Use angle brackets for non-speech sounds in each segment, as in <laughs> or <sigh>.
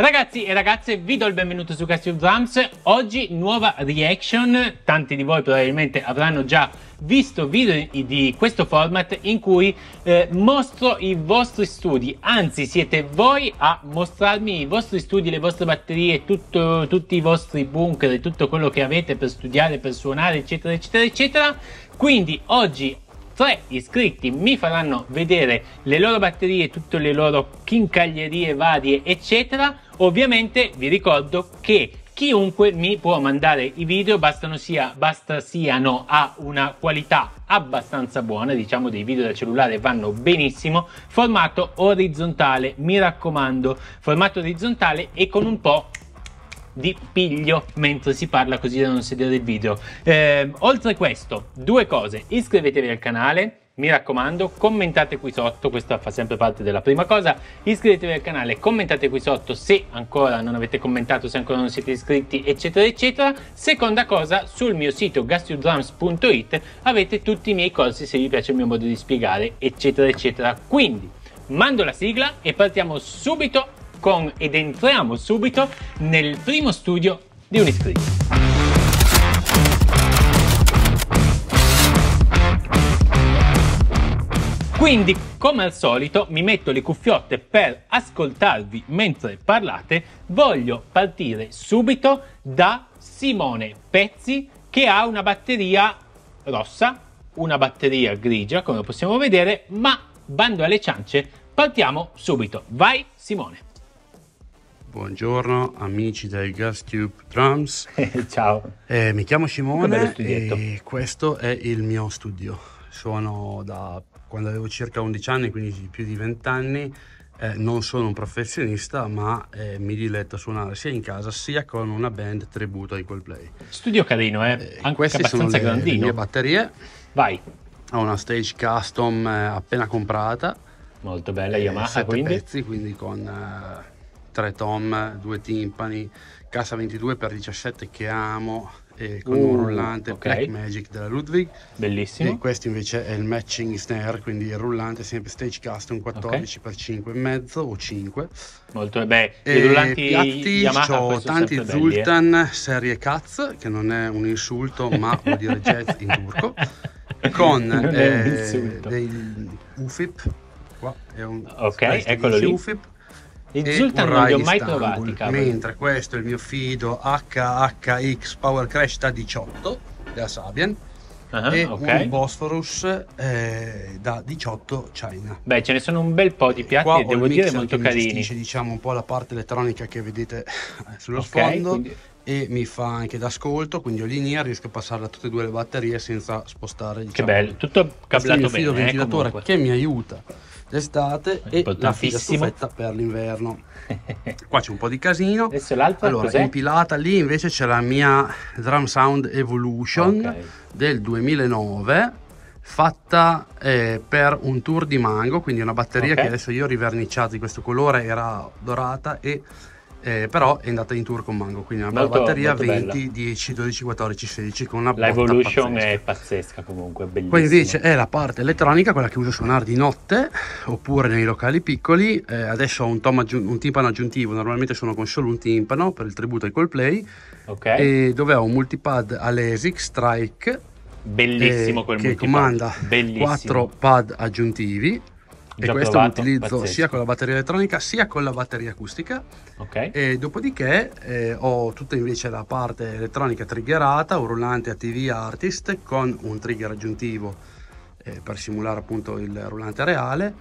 Ragazzi e ragazze, vi do il benvenuto su Castle Drums. Oggi nuova reaction. Tanti di voi probabilmente avranno già visto video di questo format in cui eh, mostro i vostri studi, anzi siete voi a mostrarmi i vostri studi, le vostre batterie, tutto, tutti i vostri bunker, tutto quello che avete per studiare, per suonare, eccetera, eccetera, eccetera. Quindi oggi tre iscritti mi faranno vedere le loro batterie, tutte le loro chincaglierie varie, eccetera Ovviamente vi ricordo che chiunque mi può mandare i video, bastano sia, basta siano a una qualità abbastanza buona, diciamo dei video da cellulare vanno benissimo, formato orizzontale, mi raccomando, formato orizzontale e con un po' di piglio mentre si parla così da non sedere il video. Eh, oltre a questo, due cose, iscrivetevi al canale, mi raccomando commentate qui sotto questa fa sempre parte della prima cosa iscrivetevi al canale commentate qui sotto se ancora non avete commentato se ancora non siete iscritti eccetera eccetera seconda cosa sul mio sito gastiodrums.it avete tutti i miei corsi se vi piace il mio modo di spiegare eccetera eccetera quindi mando la sigla e partiamo subito con ed entriamo subito nel primo studio di un iscritto Quindi, come al solito, mi metto le cuffiotte per ascoltarvi mentre parlate. Voglio partire subito da Simone Pezzi che ha una batteria rossa, una batteria grigia, come possiamo vedere, ma bando alle ciance, partiamo subito. Vai Simone. Buongiorno amici del Gas Tube Drums. <laughs> Ciao. Eh, mi chiamo Simone e questo è il mio studio suono da quando avevo circa 11 anni, quindi più di 20 anni. Eh, non sono un professionista, ma eh, mi diletto a suonare sia in casa sia con una band tributo ai Coldplay. Studio carino, eh? eh anche queste abbastanza sono le, grandino. Le mie batterie. Vai. Ho una stage custom eh, appena comprata. Molto bella Yamaha, eh, quindi. Pezzi, quindi con tre tom, due timpani, cassa 22 x 17 che amo eh, con uh, un rullante okay. Black Magic della Ludwig. Bellissimo. E questo invece è il matching snare, quindi il rullante sempre stage custom 14x5,5 okay. o 5. Molto beh, e i rullanti piatti, Yamaha ho tanti Zultan belli, eh. serie Katz, che non è un insulto, ma vuol dire <laughs> jazz in turco. Con eh, dei UFIP, qua è un, ok, eccolo lì. UFIP i non li ho mai trovati, Mentre questo è il mio fido HHX Power Crash da 18 della Sabian. Uh-huh, ah, e okay. un Bosphorus eh, da 18 China. Beh, ce ne sono un bel po' di piatti Qua e devo dire molto carini. Mi gestisce, diciamo un po' la parte elettronica che vedete eh, sullo okay, sfondo quindi... e mi fa anche d'ascolto, quindi ho linea, riesco a passare da tutte e due le batterie senza spostare. Diciamo, che bello, tutto cablato bene. Il eh, filo ventilatore eh, che mi aiuta l'estate e la fila per l'inverno. <laughs> Qua c'è un po' di casino. Adesso allora, cos'è? impilata lì invece c'è la mia Drum Sound Evolution okay. del 2009 fatta eh, per un tour di mango, quindi una batteria okay. che adesso io ho riverniciato di questo colore, era dorata e eh, però è andata in tour con Mango quindi una bella batteria 20, bella. 10, 12, 14, 16 con una l'evolution pazzesca. è pazzesca comunque bellissima. quindi dice è la parte elettronica quella che uso suonare di notte oppure nei locali piccoli eh, adesso ho un, aggiun- un, timpano aggiuntivo normalmente sono con solo un timpano per il tributo ai Coldplay okay. e dove ho un multipad Alesic Strike bellissimo eh, quel che multipad. comanda bellissimo. 4 pad aggiuntivi e questo provato, lo utilizzo pazzesco. sia con la batteria elettronica sia con la batteria acustica. Okay. E dopodiché eh, ho tutta invece la parte elettronica triggerata, un rullante ATV Artist con un trigger aggiuntivo eh, per simulare appunto il rullante reale.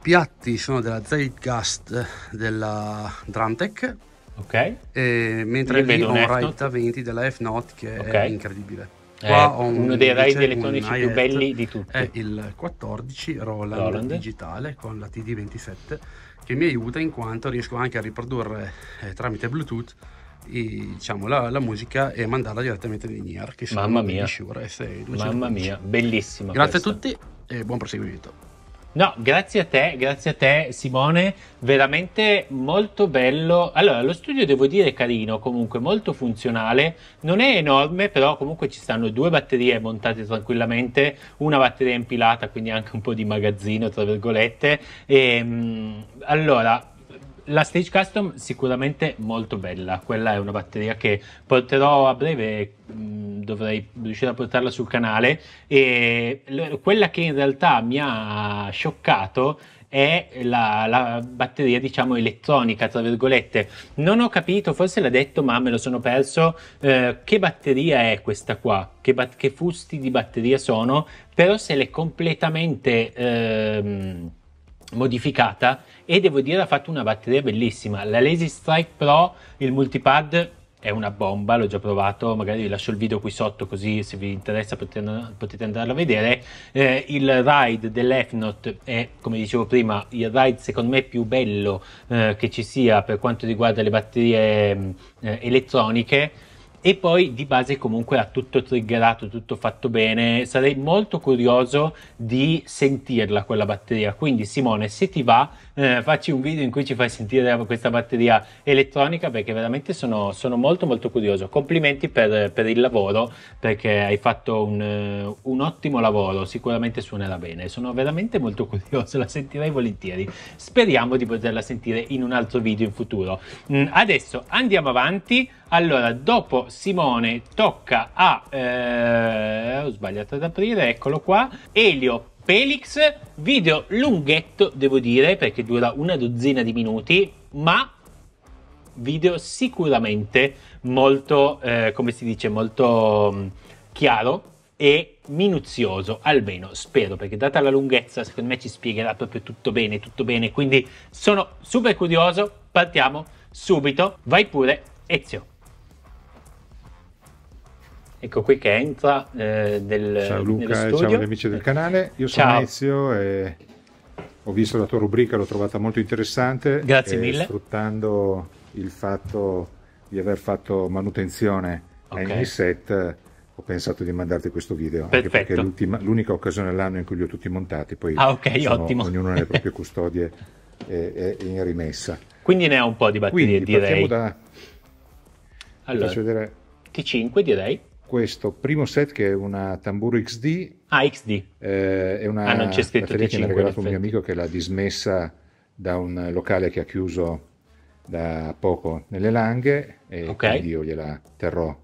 Piatti sono della Zeitgast della Drumtech. Ok. E mentre Io lì ho un Rite 20 della F-Note che okay. è incredibile. Eh, Qua ho uno dei raid elettronici più belli di tutti. È il 14 Roland, Roland. digitale con la TD27 che mi aiuta in quanto riesco anche a riprodurre eh, tramite Bluetooth e, diciamo, la, la, musica e mandarla direttamente in Nier che sono Mamma mia. Shure Mamma mia, bellissima. Grazie questa. a tutti e buon proseguimento. No, grazie a te, grazie a te Simone, veramente molto bello. Allora, lo studio devo dire carino, comunque molto funzionale, non è enorme, però comunque ci stanno due batterie montate tranquillamente, una batteria impilata, quindi anche un po' di magazzino, tra virgolette. E, ehm, allora, la Stage Custom sicuramente molto bella, quella è una batteria che porterò a breve, mh, mm, dovrei riuscire a portarla sul canale e l- quella che in realtà mi ha scioccato è la, la, batteria diciamo elettronica tra virgolette non ho capito forse l'ha detto ma me lo sono perso eh, che batteria è questa qua che, bat- che, fusti di batteria sono però se l'è completamente ehm, modificata e devo dire ha fatto una batteria bellissima la Lazy Strike Pro il multipad è una bomba l'ho già provato magari vi lascio il video qui sotto così se vi interessa potete, potete andarlo a vedere eh, il ride dell'Efnot è come dicevo prima il ride secondo me più bello eh, che ci sia per quanto riguarda le batterie mm, eh, elettroniche e poi di base comunque ha tutto triggerato, tutto fatto bene. Sarei molto curioso di sentirla quella batteria. Quindi Simone, se ti va, eh, facci un video in cui ci fai sentire questa batteria elettronica perché veramente sono, sono molto molto curioso. Complimenti per, per, il lavoro perché hai fatto un, eh, un, ottimo lavoro, sicuramente suonerà bene. Sono veramente molto curioso, la sentirei volentieri. Speriamo di poterla sentire in un altro video in futuro. Mm, adesso andiamo avanti allora, dopo Simone tocca a... Eh, ho sbagliato ad aprire, eccolo qua. Elio Felix, video lunghetto devo dire perché dura una dozzina di minuti, ma video sicuramente molto, eh, come si dice, molto mm, chiaro e minuzioso, almeno spero, perché data la lunghezza secondo me ci spiegherà proprio tutto bene, tutto bene, quindi sono super curioso, partiamo subito, vai pure Ezio. Ecco qui che entra eh, del, Ciao Luca, eh, ciao ciao amici del canale, io sono ciao. Ezio e ho visto la tua rubrica, l'ho trovata molto interessante. Grazie mille. Sfruttando il fatto di aver fatto manutenzione okay. ai miei set, ho pensato di mandarti questo video. Perfetto. Anche perché è l'unica occasione dell'anno in cui li ho tutti montati, poi ah, ok, sono, ottimo. ognuno nelle <laughs> proprie custodie e, e, in rimessa. Quindi ne ha un po' di battaglie, Quindi, direi. Da... Allora, T5 direi questo primo set che è una Tamburo XD. Ah, XD. Eh, è una ah, non c'è scritto batteria T5, che mi ha regalato un mio amico che l'ha dismessa da un locale che ha chiuso da poco nelle Langhe e okay. quindi io gliela terrò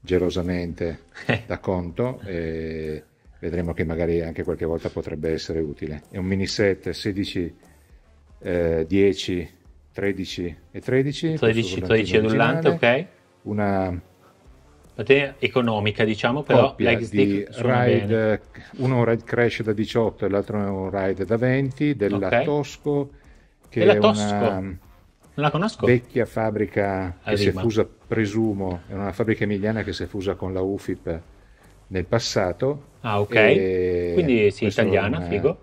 gelosamente <laughs> da conto e vedremo che magari anche qualche volta potrebbe essere utile. È un mini set 16, eh, 10, 13 e 13. 13, 13 rullante, ok. Una parte economica, diciamo, però di ride, uno è ride crash da 18 e l'altro è un ride da 20 della okay. Tosco che della è Tosco. una non la conosco. Vecchia fabbrica che si è fusa, presumo, è una fabbrica emiliana che si è fusa con la UFIP nel passato. Ah, ok. Quindi sì, italiana, figo.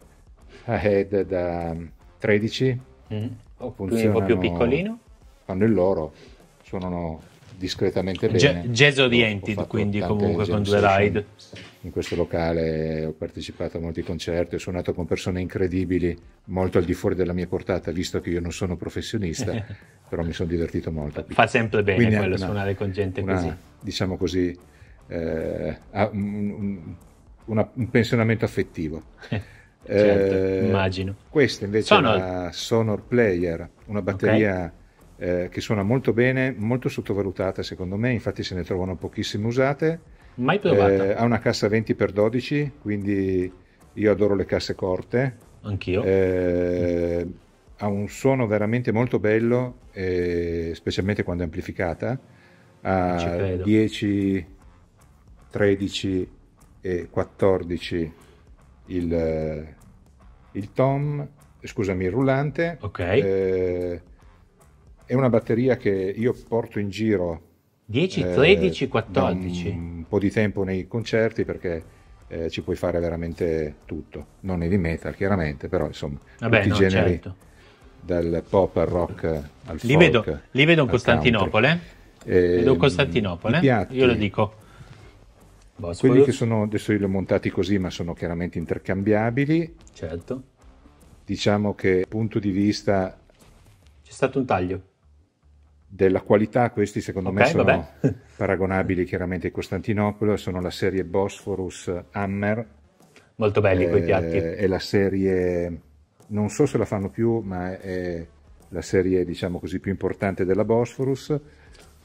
Eh, A head da 13. Mm. Quindi un po' più piccolino. Fanno il loro, suonano discretamente bene. Jazz Oriented, quindi comunque con due ride. In questo locale ho partecipato a molti concerti, ho suonato con persone incredibili, molto al di fuori della mia portata, visto che io non sono professionista, <laughs> però mi sono divertito molto. Fa sempre bene quindi quello una, suonare con gente una, così. Diciamo così, eh, un, un, un pensionamento affettivo. <laughs> Eh, certo, eh, immagino. Questa invece sono... è una Sonor Player, una batteria... Okay eh, che suona molto bene, molto sottovalutata secondo me, infatti se ne trovano pochissime usate. Mai provata. Eh, ha una cassa 20x12, quindi io adoro le casse corte. Anch'io. Eh, ha un suono veramente molto bello, eh, specialmente quando è amplificata. Ha 10, 13 e 14 il, eh, il tom, scusami, il rullante. Ok eh, è una batteria che io porto in giro 10, eh, 13, 14 un po' di tempo nei concerti perché eh, ci puoi fare veramente tutto non heavy metal chiaramente però insomma Vabbè, tutti no, i generi certo. dal pop al rock al li folk, vedo, li vedo in Costantinopoli eh, vedo ehm, Costantinopole piatti, io lo dico Boss quelli voglio... che sono adesso li ho montati così ma sono chiaramente intercambiabili certo diciamo che punto di vista c'è stato un taglio della qualità, questi secondo okay, me sono vabbè. <laughs> paragonabili chiaramente a Costantinopoli, sono la serie Bosphorus Hammer. Molto belli eh, quei piatti. È la serie, non so se la fanno più, ma è la serie diciamo così più importante della Bosphorus,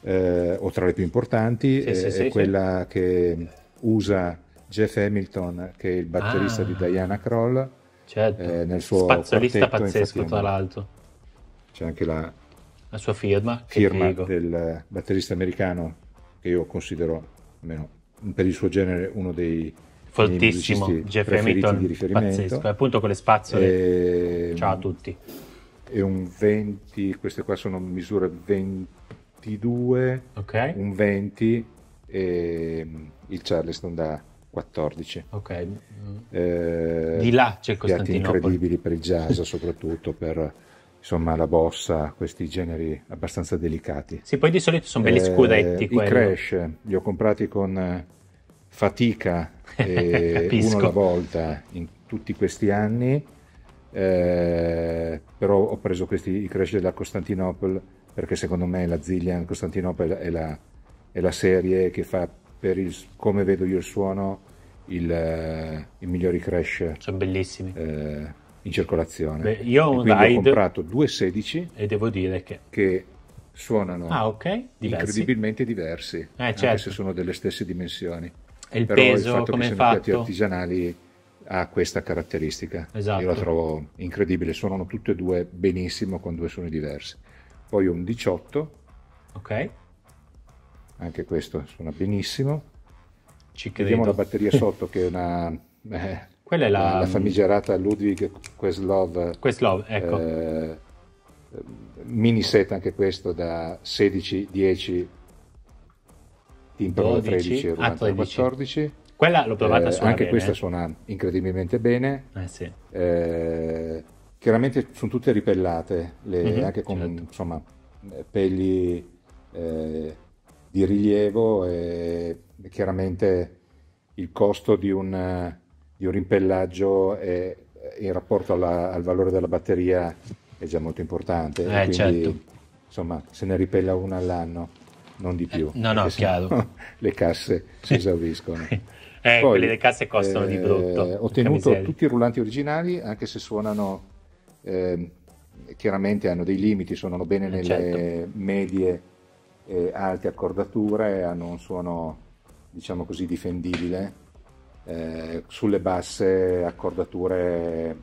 eh, o tra le più importanti, sì, è, sì, è sì, quella che usa Jeff Hamilton, che è il batterista ah, di Diana Kroll, certo. eh, nel suo spazzolista quartetto, pazzesco tra l'altro. C'è anche la, la sua firma, firma del batterista americano che io considero, almeno per il suo genere, uno dei fortissimo Jeffrey Hamilton di riferimento. Pazzesco, eh, appunto con le spazzole. E... Ehm, Ciao a tutti. E un 20, queste qua sono misure 22, okay. un 20 e ehm, il Charleston da 14. Ok. Eh, di là c'è Costantino. Piatti incredibili per il jazz, soprattutto per insomma la bossa, questi generi abbastanza delicati. Sì, poi di solito sono belli eh, scuretti. I quello. Crash li ho comprati con eh, fatica <laughs> e uno alla volta in tutti questi anni, eh, però ho preso questi, i Crash della Costantinopoli perché secondo me la Zillian Costantinopoli è la, è la serie che fa, per il, come vedo io il suono, il, eh, i migliori Crash. Sono bellissimi. Eh, in circolazione. Beh, io ho comprato due 16 e devo dire che, che suonano ah, okay. diversi. incredibilmente diversi, eh, certo. anche se certo. sono delle stesse dimensioni. E il Però peso, il fatto come che siano fatti artigianali ha questa caratteristica. Esatto. Io la esatto. trovo incredibile, suonano tutte e due benissimo con due suoni diversi. Poi un 18. Ok. Anche questo suona benissimo. Ci credo. Vediamo la batteria <laughs> sotto che è una eh, quella è la, la famigerata Ludwig Questlove. Questlove, eh, ecco. Eh, mini set anche questo da 16, 10, timbro da 13 e 14. Quella l'ho provata eh, Anche bene. questa eh. suona incredibilmente bene. Eh sì. eh, chiaramente sono tutte ripellate, le, mm-hmm, anche con certo. insomma, eh, pelli eh, di rilievo e chiaramente il costo di un di rimpellaggio è, eh, in rapporto alla, al valore della batteria è già molto importante. Eh, quindi, certo. insomma, se ne ripella una all'anno, non di eh, più. Eh, no, no, chiaro. <laughs> Le casse si esauriscono. <laughs> eh, Poi, quelle le casse costano eh, di brutto. Ho ottenuto tutti i rullanti originali, anche se suonano, ehm, chiaramente hanno dei limiti, suonano bene eh, nelle certo. medie e alte accordature, hanno un suono, diciamo così, difendibile eh, sulle basse accordature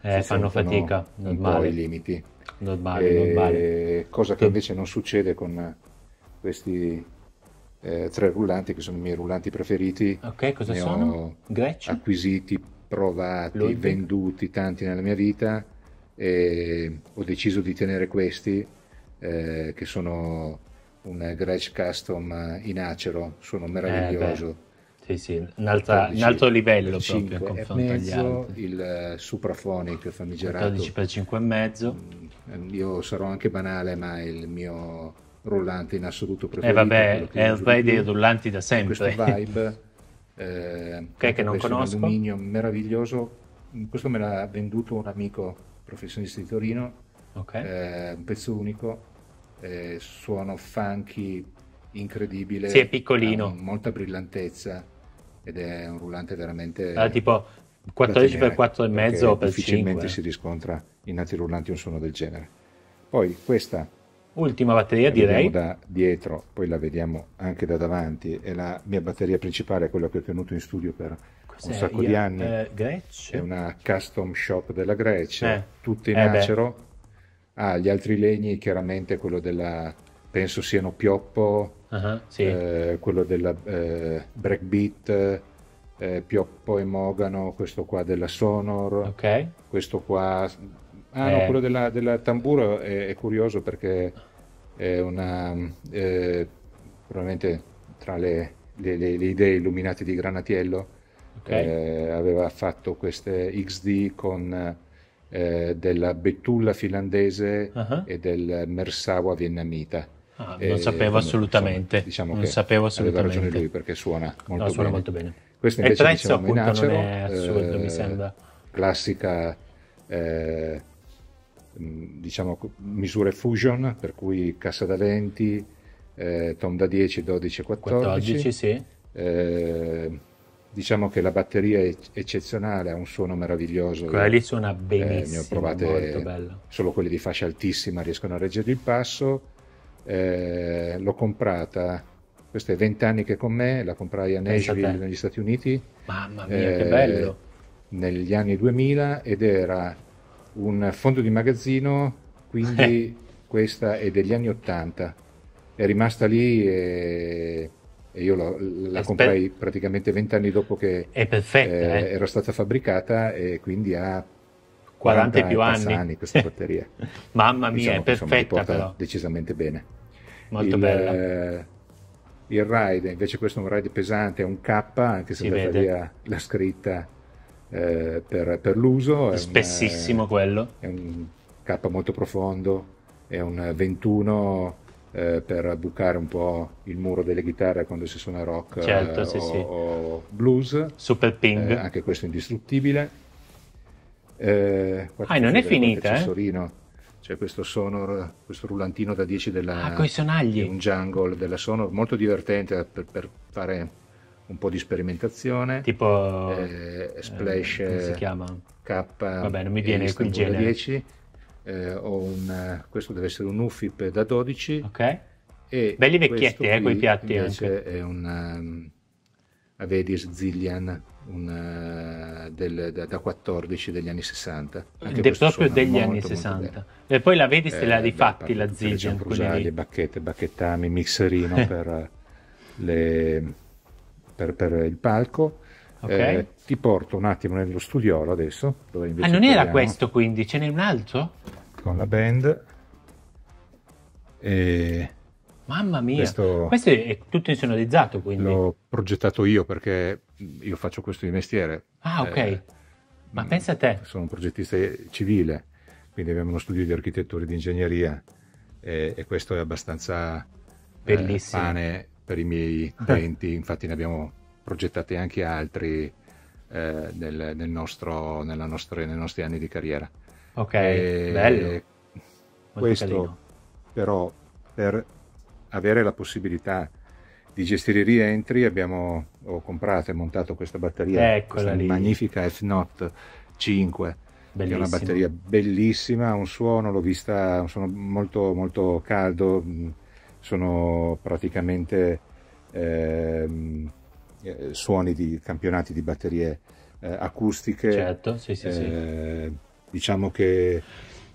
eh, fanno fatica un po' i limiti. Normale, normale. Cosa che invece non succede con eh, questi eh, tre rullanti che sono i miei rullanti preferiti. Ok, cosa ne sono? Grecci? Acquisiti, provati, Lodic. venduti tanti nella mia vita e ho deciso di tenere questi eh, che sono un Gretsch Custom in acero, sono eh, meraviglioso. Eh, sì, sì, un'altra, un altro livello proprio a confronto mezzo, Il eh, Suprafonic famigerato. 14x5,5. Mm, io sarò anche banale, ma il mio rullante in assoluto eh, preferito. Eh vabbè, è ormai dei rullanti da sempre. Questo vibe. <laughs> Eh, okay, che non conosco. Un alluminio meraviglioso. Questo me l'ha venduto un amico professionista di Torino. Okay. Eh, un pezzo unico. Eh, suono funky incredibile. Sì, è piccolino. Molta brillantezza ed è un rullante veramente... Ah, tipo 14x4,5 o per Difficilmente 5. si riscontra in altri rullanti un suono del genere. Poi questa... Ultima batteria direi. da dietro, poi la vediamo anche da davanti, è la mia batteria principale, quella che ho tenuto in studio per un sacco di anni. Eh, è una custom shop della Grecia, eh. tutto in eh acero. Ha ah, gli altri legni, chiaramente quello della penso siano pioppo, uh-huh, sì. eh, quello della eh, Breakbeat, eh, Pioppo e Mogano, questo qua della Sonor, okay. questo qua... Ah no, eh. quello della, della Tamburo è, è, curioso perché è una... Eh, probabilmente tra le, le, le, le, idee illuminate di Granatiello okay. Eh, aveva fatto queste XD con... Eh, della Betulla finlandese uh-huh. e del Mersawa vietnamita. Ah, non sapevo assolutamente. Insomma, diciamo non che sapevo assolutamente. aveva ragione lui perché suona molto, no, suona bene. molto bene. Questo invece prezzo, diciamo, appunto, Minacero, non è assurdo, eh, mi sembra. Classica, eh, mm, diciamo, misure fusion, per cui cassa da 20, eh, tom da 10, 12 14. 14 sì. Eh, diciamo che la batteria è eccezionale, ha un suono meraviglioso. Quella lì suona benissimo, eh, ne ho provate, Solo quelli di fascia altissima riescono a reggere il passo eh, l'ho comprata, questa è 20 anni che è con me, la comprai a Nashville negli Stati Uniti. Mamma mia, eh, che bello! Eh, negli anni 2000 ed era un fondo di magazzino, quindi eh. questa è degli anni 80. È rimasta lì e, e io la, la comprai per... praticamente 20 anni dopo che perfetta, eh, eh, era stata fabbricata e quindi ha 40, e più anni. anni questa batteria. <laughs> Mamma mia, diciamo, è perfetta insomma, però. decisamente bene. Molto il, bella. Eh, il ride, invece questo è un ride pesante, è un K, anche se è via la scritta eh, per, per, l'uso. È Spessissimo un, eh, quello. È un K molto profondo, è un 21 eh, per bucare un po' il muro delle chitarre quando si suona rock certo, eh, sì, o, sì. o, blues. Super ping. Eh, anche questo è indistruttibile eh, ah, non è finita, eh? C'è questo Sonor, questo rullantino da 10 della... Ah, con sonagli. Un jungle della Sonor, molto divertente eh, per, per fare un po' di sperimentazione. Tipo... Eh, splash... Eh, come si eh, chiama? K... Vabbè, non mi viene quel genere. 10. Eh, un, questo deve essere un UFIP da 12. Ok. E Belli vecchietti, eh, quei piatti. Invece anche. è un um, ehm, Avedis Zillian un, eh, del, da, da, 14 degli anni 60. De, proprio degli anni 60. Bello. E poi la vedi se eh, la rifatti beh, la ziglia. Crusaglie, bacchette, bacchettami, mixerino <laughs> per, le, per, per, il palco. Okay. Eh, ti porto un attimo nello studiolo adesso. Dove ah, non era questo quindi, ce n'è un altro? Con la band. E... Mamma mia, questo, questo è tutto insonorizzato quindi. L'ho progettato io perché io faccio questo di mestiere. Ah, eh, ok. Eh, Ma mm, pensa a te. Sono un progettista civile, quindi abbiamo uno studio di architettura e di ingegneria e, e questo è abbastanza eh, Bellissimo. eh, pane per i miei denti, infatti ne abbiamo progettati anche altri eh, nel, nel nostro, nostre, nei nostri anni di carriera. Ok, e, bello. Questo però per avere la possibilità di gestire i rientri abbiamo ho comprato e montato questa batteria Eccola questa lì. magnifica F-Not 5 Bellissimo. è una batteria bellissima, ha un suono, l'ho vista, un suono molto, molto caldo, mm, sono praticamente ehm, eh, suoni di campionati di batterie eh, acustiche. Certo, sì, sì, eh, sì. Diciamo che...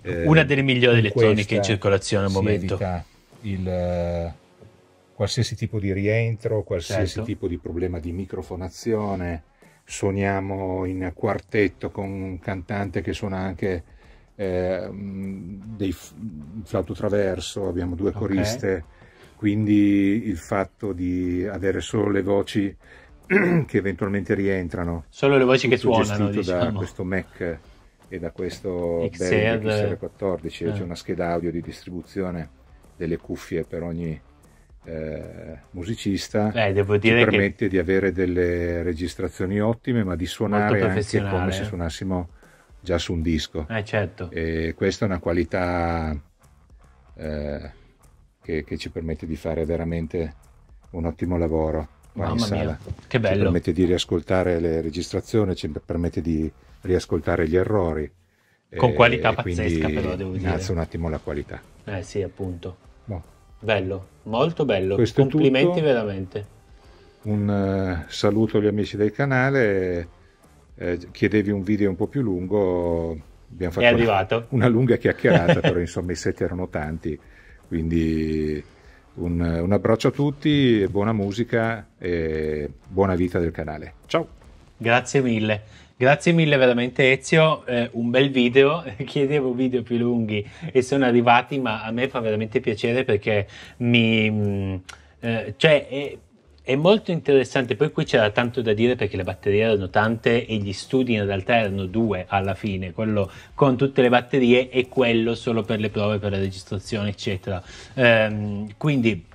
Eh, una delle migliori elettroniche in circolazione al momento. Il, eh, qualsiasi tipo di rientro, qualsiasi certo. tipo di problema di microfonazione. Suoniamo in quartetto con un cantante che suona anche eh, dei flauto traverso, abbiamo due coriste, okay. quindi il fatto di avere solo le voci <clears throat> che eventualmente rientrano. Solo le voci che suonano, diciamo. da questo Mac e da questo XR... XR14, c'è eh. una scheda audio di distribuzione delle cuffie per ogni eh, musicista eh, devo dire ci permette che... di avere delle registrazioni ottime ma di suonare anche come se suonassimo già su un disco eh, certo. e questa è una qualità eh, che, che, ci permette di fare veramente un ottimo lavoro qua Mamma in sala mia. che bello ci permette di riascoltare le registrazioni ci permette di riascoltare gli errori con qualità e, pazzesca e però devo dire innalza un attimo la qualità eh sì appunto Boh. Bello, molto bello. Questo Complimenti veramente. Un uh, saluto agli amici del canale. Eh, chiedevi un video un po' più lungo, abbiamo fatto una, <laughs> una, lunga chiacchierata, <laughs> però insomma i set erano tanti. Quindi un, un abbraccio a tutti, buona musica e buona vita del canale. Ciao. Grazie mille. Grazie mille veramente Ezio, eh, un bel video, <laughs> chiedevo video più lunghi e sono arrivati, ma a me fa veramente piacere perché mi... Mh, mm, eh, cioè, è, è molto interessante, poi qui c'era tanto da dire perché le batterie erano tante e gli studi in realtà erano due alla fine, quello con tutte le batterie e quello solo per le prove, per la registrazione, eccetera. Ehm, quindi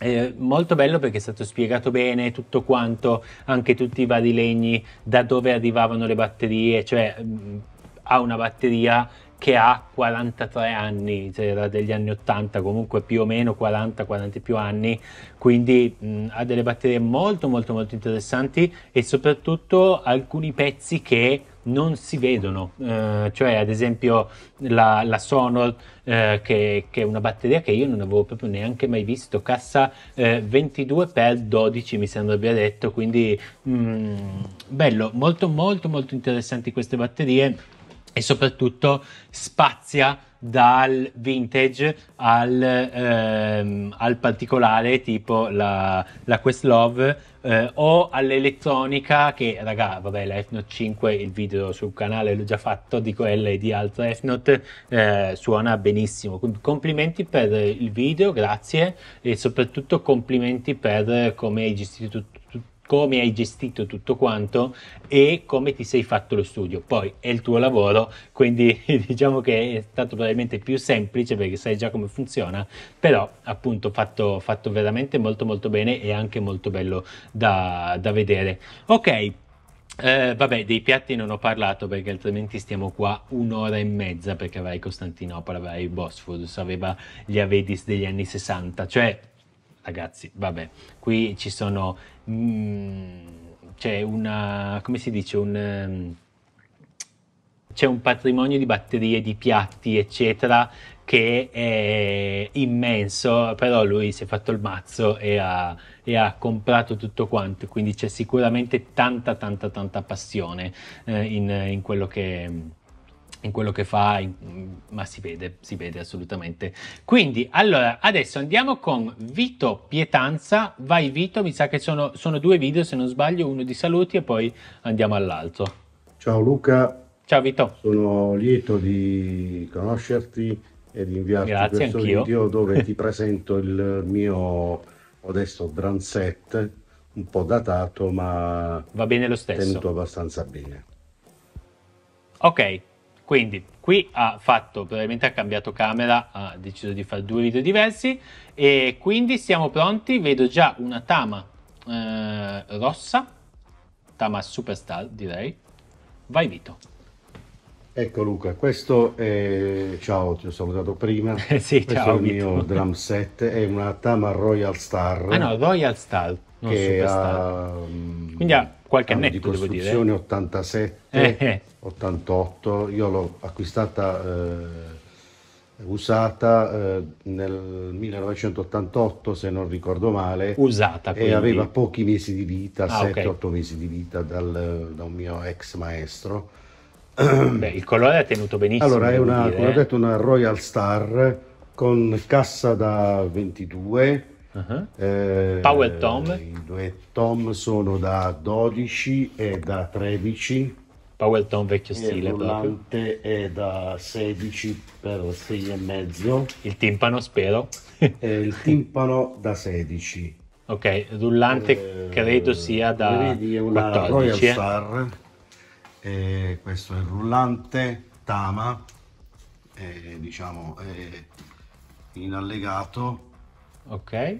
eh, molto bello perché è stato spiegato bene tutto quanto, anche tutti i vari legni, da dove arrivavano le batterie, cioè mh, mm, ha una batteria che ha 43 anni, cioè era degli anni 80, comunque più o meno 40-40 più anni, quindi mh, ha delle batterie molto molto molto interessanti e soprattutto alcuni pezzi che non si vedono, eh, cioè ad esempio la, la Sonor eh, che, che, è una batteria che io non avevo proprio neanche mai visto, cassa eh, 22x12 mi sembra abbia detto, quindi mh, bello, molto molto molto interessanti queste batterie e soprattutto spazia dal vintage al, ehm, al particolare tipo la, la Love eh, o all'elettronica che raga vabbè la f 5 il video sul canale l'ho già fatto di quella e di altre f eh, suona benissimo complimenti per il video grazie e soprattutto complimenti per come hai gestito tutto come hai gestito tutto quanto e come ti sei fatto lo studio. Poi è il tuo lavoro, quindi <laughs> diciamo che è stato probabilmente più semplice perché sai già come funziona, però appunto fatto, fatto veramente molto molto bene e anche molto bello da, da vedere. Ok, eh, vabbè, dei piatti non ho parlato perché altrimenti stiamo qua un'ora e mezza perché avrai Costantinopoli, avrai Bosphorus, aveva gli Avedis degli anni 60, cioè ragazzi, vabbè, qui ci sono... Mm, c'è una... come si dice? Un... Ehm, c'è un patrimonio di batterie, di piatti, eccetera, che è immenso, però lui si è fatto il mazzo e ha, e ha comprato tutto quanto, quindi c'è sicuramente tanta, tanta, tanta passione eh, in, in quello che in quello che fa, in, mm, ma si vede, si vede assolutamente. Quindi, allora, adesso andiamo con Vito Pietanza. Vai Vito, mi sa che sono, sono due video, se non sbaglio, uno di saluti e poi andiamo all'altro. Ciao Luca. Ciao Vito. Sono lieto di conoscerti e di inviarti Grazie, questo anch'io. video <laughs> dove ti presento il mio modesto dranzette, un po' datato, ma va bene lo stesso. tenuto abbastanza bene. Ok, quindi qui ha fatto, probabilmente ha cambiato camera, ha deciso di fare due video diversi e quindi siamo pronti, vedo già una Tama eh, rossa, Tama Superstar direi, vai Vito. Ecco Luca, questo è... ciao, ti ho salutato prima, <laughs> sì, questo ciao, è il Vito. mio drum set, è una Tama Royal Star. Ah no, Royal Star, non Superstar. Ha, mm, quindi ha qualche annetto, devo dire. 87. Eh, eh 88, io l'ho acquistata eh, usata eh, nel 1988 se non ricordo male. Usata quindi. E aveva pochi mesi di vita, ah, 7-8 mesi di vita dal, da un mio ex maestro. <clears throat> Beh, il colore ha tenuto benissimo. Allora è una, dire, come ho eh. detto, una Royal Star con cassa da 22. Uh-huh. Eh, Power Tom. I due Tom sono da 12 e da 13 Powerton vecchio stile. Il volante è da 16 per 6 e mezzo. Il timpano, spero. il timpano da 16. Ok, rullante eh, credo sia da vedi, è una 14. Royal eh. Star. Eh, questo è il rullante Tama, diciamo in allegato. Ok.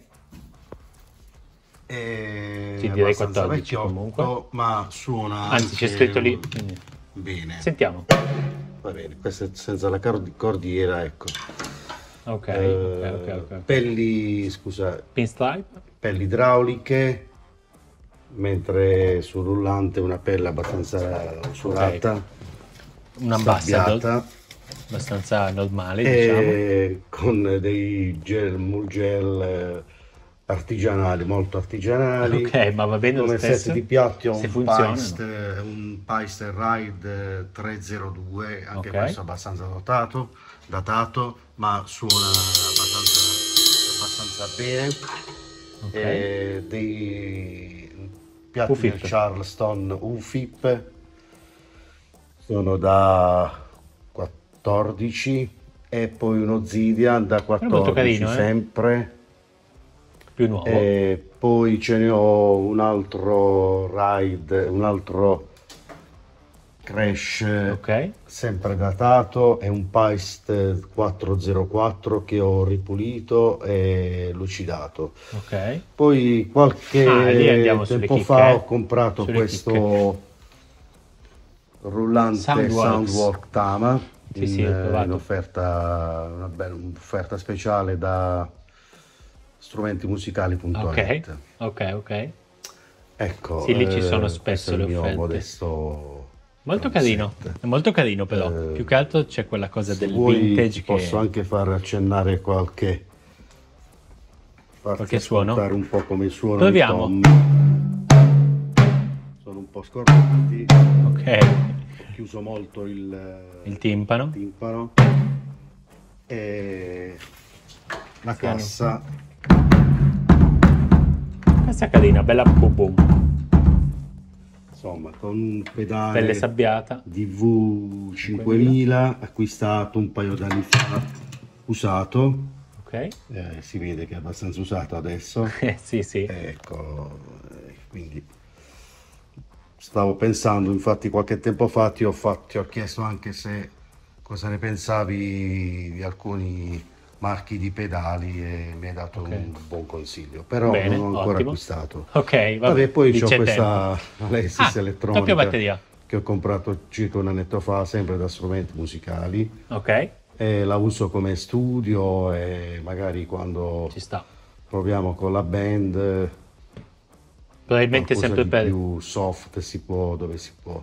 È sì, direi 14 comunque. Ma suona. Anzi, c'è scritto lì. Bene. Sentiamo. Va bene, questa è senza la cordiera, ecco. Ok, eh, okay, okay, ok. Pelli, scusa. Pinstripe? Pelli idrauliche mentre sul rullante una pelle abbastanza usurata, okay. un'ambasciata abbastanza normale, e diciamo. con dei gel, gel eh, artigianali, molto artigianali. Ok, ma va bene Come set di piatti ho un, funziona, no? Eh, un Paiste Ride 302, eh, anche okay. questo abbastanza dotato, datato, ma suona abbastanza, abbastanza bene. Okay. Eh, dei piatti Ufip. del Charleston UFIP sono da 14 e poi uno Zidian da 14 carino, eh? sempre. Eh? più nuovo. E poi ce ne ho un altro ride, un altro Crash, okay. sempre datato, è un Paist 404 che ho ripulito e lucidato. Okay. Poi qualche ah, tempo fa chicche, eh. ho comprato questo chicche. rullante Soundworks, Soundwork Tama sì, in, sì, in eh, offerta, una bella offerta speciale da strumentimusicali.net. Ok, ok, ok. Ecco, sì, lì ci sono eh, spesso le offerte. Modesto... Molto carino, è molto carino però, eh, più che altro c'è quella cosa del vintage che... posso anche far accennare qualche... Qualche suono? un po' come suono Proviamo. Sono un po' scorretti. Ok. Ho chiuso molto il... Il timpano. Il timpano. E la cassa questa carina, bella boom boom. Insomma, con un pedale Pelle sabbiata. DV5000 acquistato un paio d'anni fa, usato. Ok. Eh, si vede che è abbastanza usato adesso. <laughs> Eh, sì, sì. Ecco, eh, quindi stavo pensando, infatti qualche tempo fa ti ho, fatto, ti ho chiesto anche se cosa ne pensavi di alcuni marchi di pedali e mi ha dato okay. un buon consiglio però Bene, non ho ancora ottimo. acquistato ok vabbè, vabbè poi ho questa <laughs> Alexis ah, elettronica che ho comprato circa un annetto fa sempre da strumenti musicali ok e la uso come studio e magari quando Ci sta. proviamo con la band probabilmente sempre per più soft si può dove si può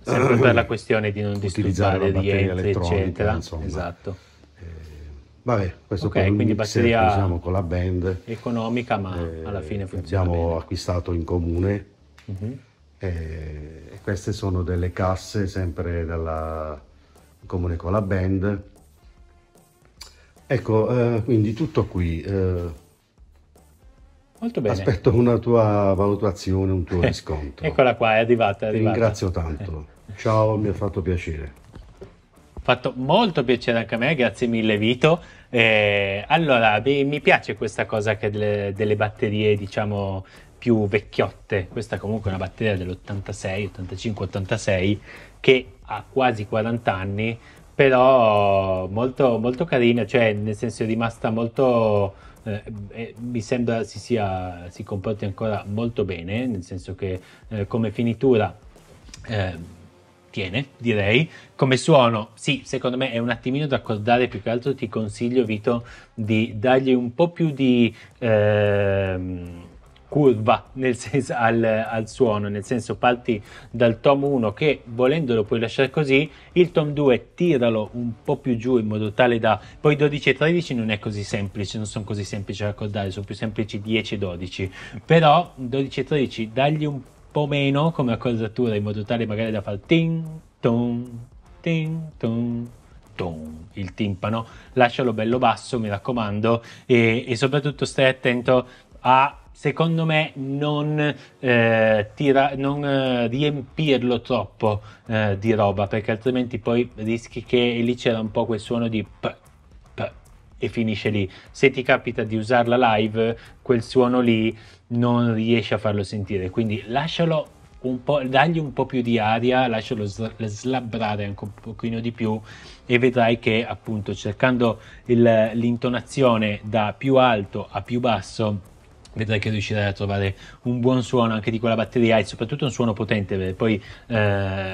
sempre per la questione di non disturbare di elettronica eccetera insomma. esatto Vabbè, questo okay, con quindi mixer, diciamo, con la band. Economica, ma eh, alla fine funziona Abbiamo bene. acquistato in comune. Uh mhm. -huh. eh, queste sono delle casse sempre dalla, in comune con la band. Ecco, eh, quindi tutto qui. Eh. Molto bene. Aspetto una tua valutazione, un tuo <laughs> riscontro. Eccola qua, è arrivata. È arrivata. Ti ringrazio tanto. <laughs> Ciao, mi ha fatto piacere fatto molto piacere anche a me, grazie mille Vito. Eh, allora, beh, mi piace questa cosa delle, delle, batterie, diciamo, più vecchiotte. Questa comunque è una batteria dell'86, 85, 86, che ha quasi 40 anni, però molto, molto carina, cioè nel senso è rimasta molto... Eh, eh, mi sembra si, sia, si comporti ancora molto bene, nel senso che eh, come finitura eh, tiene, direi. Come suono, sì, secondo me è un attimino da accordare, più che altro ti consiglio, Vito, di dargli un po' più di... Ehm, curva nel senso, al, al, suono, nel senso parti dal tom 1 che volendolo puoi lasciare così, il tom 2 tiralo un po' più giù in modo tale da... poi 12 e 13 non è così semplice, non sono così semplici da accordare, sono più semplici 10 e 12, però 12 e 13 dagli un po' po' meno come accordatura in modo tale magari da far ting, ton, ting, ton, ton, il timpano. Lascialo bello basso, mi raccomando, e, e soprattutto stai attento a secondo me non, eh, tira, non eh, riempirlo troppo eh, di roba perché altrimenti poi rischi che lì c'era un po' quel suono di p e finisce lì. Se ti capita di usarla live, quel suono lì non riesci a farlo sentire, quindi lascialo un po', dagli un po' più di aria, lascialo slabbrare anche un pochino di più e vedrai che appunto cercando il, l'intonazione da più alto a più basso vedrai che riuscirai a trovare un buon suono anche di quella batteria e soprattutto un suono potente perché poi eh,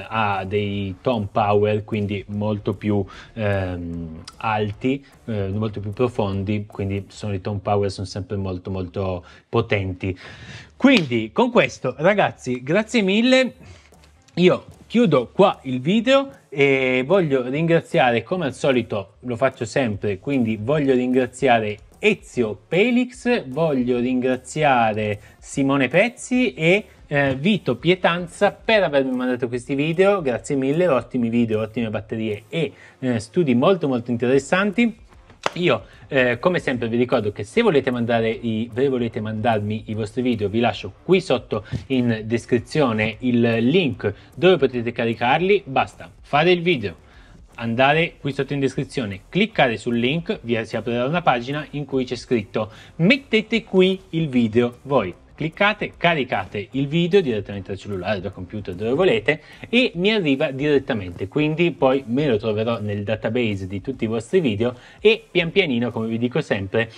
ha dei tone power quindi molto più ehm, alti eh, molto più profondi quindi sono i tone power sono sempre molto molto potenti quindi con questo ragazzi grazie mille io chiudo qua il video e voglio ringraziare come al solito lo faccio sempre quindi voglio ringraziare Ezio Pelix, voglio ringraziare Simone Pezzi e eh, Vito Pietanza per avermi mandato questi video, grazie mille, ottimi video, ottime batterie e eh, studi molto molto interessanti. Io eh, come sempre vi ricordo che se volete, i, volete, mandarmi i vostri video vi lascio qui sotto in descrizione il link dove potete caricarli, basta fare il video, andare qui sotto in descrizione, cliccare sul link, vi si aprirà una pagina in cui c'è scritto mettete qui il video voi cliccate, caricate il video direttamente dal cellulare, dal computer, dove volete e mi arriva direttamente, quindi poi me lo troverò nel database di tutti i vostri video e pian pianino, come vi dico sempre,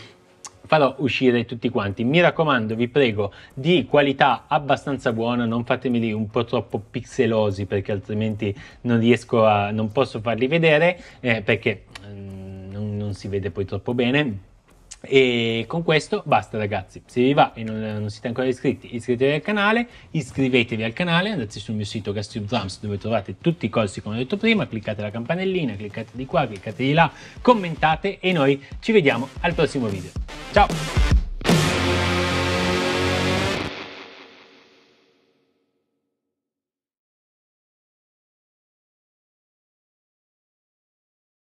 farò uscire tutti quanti. Mi raccomando, vi prego, di qualità abbastanza buona, non fatemeli un po' troppo pixelosi perché altrimenti non riesco a, non posso farli vedere eh, perché eh, non, non si vede poi troppo bene e con questo basta ragazzi, se vi va e non, non, siete ancora iscritti, iscrivetevi al canale, iscrivetevi al canale, andate sul mio sito Gastrium Drums dove trovate tutti i corsi come ho detto prima, cliccate la campanellina, cliccate di qua, cliccate di là, commentate e noi ci vediamo al prossimo video. Ciao!